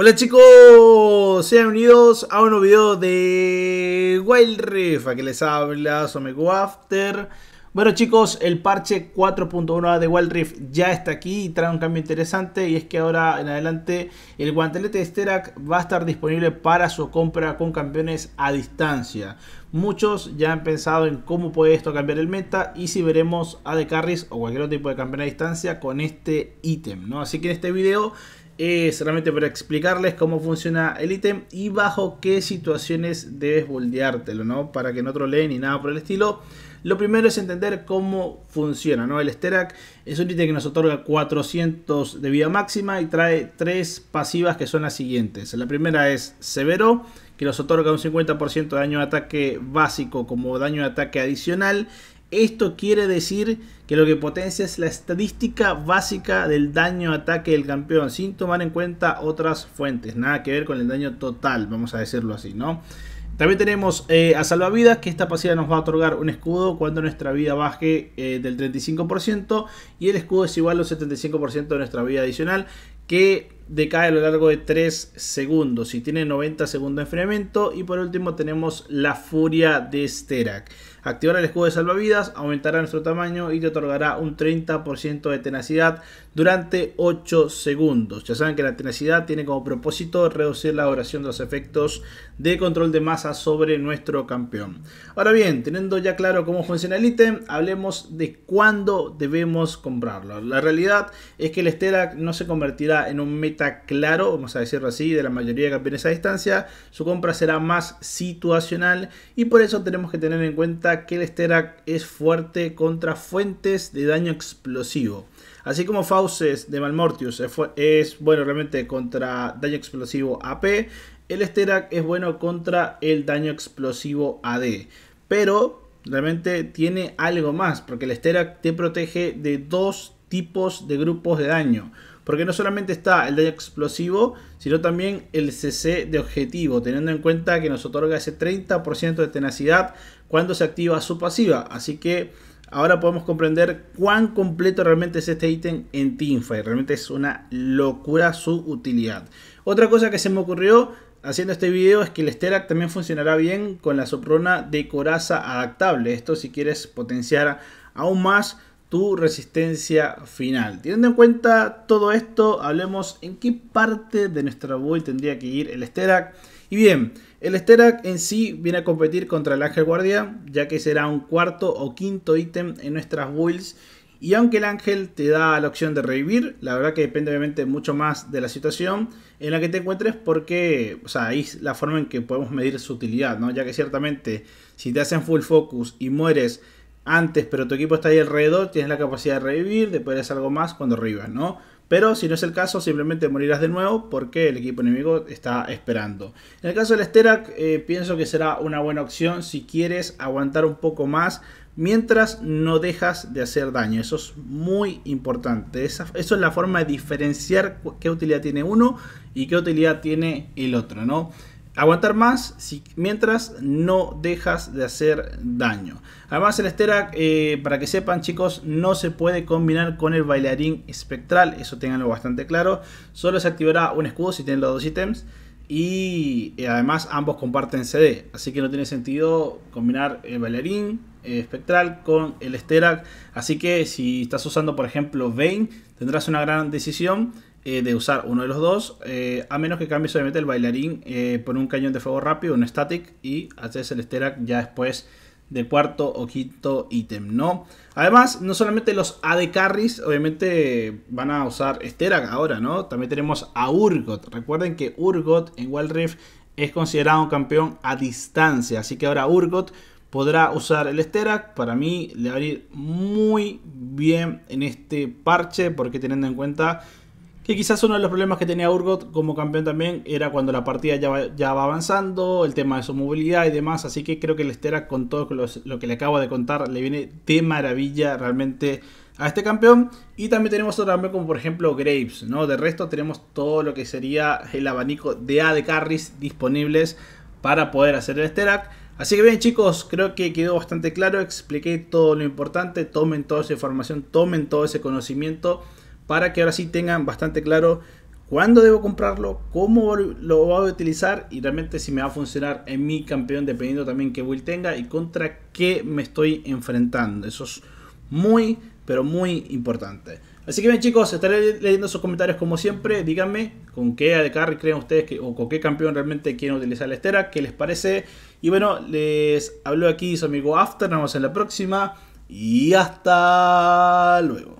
Hola chicos, sean unidos a un nuevo video de Wild Rift, que les habla Someco After. Bueno chicos, el parche 4.1 de Wild Rift ya está aquí y trae un cambio interesante y es que ahora en adelante el guantelete de Sterak va a estar disponible para su compra con campeones a distancia. Muchos ya han pensado en cómo puede esto cambiar el meta y si veremos a de Carries o cualquier otro tipo de campeón a distancia con este ítem, ¿no? Así que en este video es realmente para explicarles cómo funciona el ítem y bajo qué situaciones debes boldeártelo, ¿no? Para que no troleen ni nada por el estilo. Lo primero es entender cómo funciona, ¿no? El Sterak es un ítem que nos otorga 400 de vida máxima y trae tres pasivas que son las siguientes. La primera es Severo, que nos otorga un 50% de daño de ataque básico como daño de ataque adicional esto quiere decir que lo que potencia es la estadística básica del daño ataque del campeón, sin tomar en cuenta otras fuentes. Nada que ver con el daño total, vamos a decirlo así, ¿no? También tenemos eh, a salvavidas, que esta pasiva nos va a otorgar un escudo cuando nuestra vida baje eh, del 35% y el escudo es igual al 75% de nuestra vida adicional, que decae a lo largo de 3 segundos y tiene 90 segundos de enfriamiento. Y por último tenemos la furia de Sterak. Activar el escudo de salvavidas, aumentará nuestro tamaño y te otorgará un 30% de tenacidad durante 8 segundos. Ya saben que la tenacidad tiene como propósito reducir la duración de los efectos de control de masa sobre nuestro campeón. Ahora bien, teniendo ya claro cómo funciona el ítem, hablemos de cuándo debemos comprarlo. La realidad es que el Sterak no se convertirá en un meta claro, vamos a decirlo así, de la mayoría de campeones a distancia. Su compra será más situacional y por eso tenemos que tener en cuenta que el Sterak es fuerte contra fuentes de daño explosivo. Así como Fauces de Malmortius es, es bueno realmente contra daño explosivo AP, el Sterak es bueno contra el daño explosivo AD. Pero realmente tiene algo más, porque el Sterak te protege de dos tipos de grupos de daño porque no solamente está el daño explosivo, sino también el CC de objetivo, teniendo en cuenta que nos otorga ese 30% de tenacidad cuando se activa su pasiva. Así que ahora podemos comprender cuán completo realmente es este ítem en Teamfight. Realmente es una locura su utilidad. Otra cosa que se me ocurrió haciendo este video es que el Sterak también funcionará bien con la soprona de coraza adaptable. Esto si quieres potenciar aún más tu resistencia final. Teniendo en cuenta todo esto, hablemos en qué parte de nuestra build tendría que ir el Sterak. Y bien, el Sterak en sí viene a competir contra el Ángel Guardia ya que será un cuarto o quinto ítem en nuestras builds. Y aunque el ángel te da la opción de revivir, la verdad que depende obviamente mucho más de la situación en la que te encuentres porque, o sea, ahí es la forma en que podemos medir su utilidad, ¿no? Ya que ciertamente si te hacen full focus y mueres antes, pero tu equipo está ahí alrededor, tienes la capacidad de revivir, de poder algo más cuando revivas, ¿no? Pero si no es el caso, simplemente morirás de nuevo porque el equipo enemigo está esperando. En el caso del Sterak, eh, pienso que será una buena opción si quieres aguantar un poco más mientras no dejas de hacer daño. Eso es muy importante. eso es la forma de diferenciar qué utilidad tiene uno y qué utilidad tiene el otro, ¿no? Aguantar más si, mientras no dejas de hacer daño. Además el Sterak, eh, para que sepan chicos, no se puede combinar con el bailarín espectral. Eso tenganlo bastante claro. Solo se activará un escudo si tienen los dos ítems. Y eh, además ambos comparten CD. Así que no tiene sentido combinar el bailarín eh, espectral con el Sterak. Así que si estás usando por ejemplo Vayne, tendrás una gran decisión eh, de usar uno de los dos, eh, a menos que cambie obviamente el bailarín eh, por un cañón de fuego rápido, un static, y haces el Sterak ya después de cuarto o quinto ítem, ¿no? Además, no solamente los AD Carries, obviamente van a usar Sterak ahora, ¿no? También tenemos a Urgot. Recuerden que Urgot en Wild Rift es considerado un campeón a distancia, así que ahora Urgot podrá usar el Sterak. Para mí le va a ir muy bien en este parche, porque teniendo en cuenta y quizás uno de los problemas que tenía Urgot como campeón también era cuando la partida ya va, avanzando, el tema de su movilidad y demás. Así que creo que el Sterak con todo lo que le acabo de contar le viene de maravilla realmente a este campeón. Y también tenemos otro campeón como por ejemplo Graves, ¿no? De resto tenemos todo lo que sería el abanico de A de Carries disponibles para poder hacer el Sterak. Así que bien chicos, creo que quedó bastante claro, expliqué todo lo importante, tomen toda esa información, tomen todo ese conocimiento para que ahora sí tengan bastante claro cuándo debo comprarlo, cómo lo voy a utilizar y realmente si me va a funcionar en mi campeón dependiendo también qué build tenga y contra qué me estoy enfrentando. Eso es muy, pero muy importante. Así que bien chicos, estaré leyendo sus comentarios como siempre. Díganme con qué de carry creen ustedes que, o con qué campeón realmente quieren utilizar la estera, qué les parece. Y bueno, les hablo aquí su amigo After, nos vemos en la próxima y hasta luego.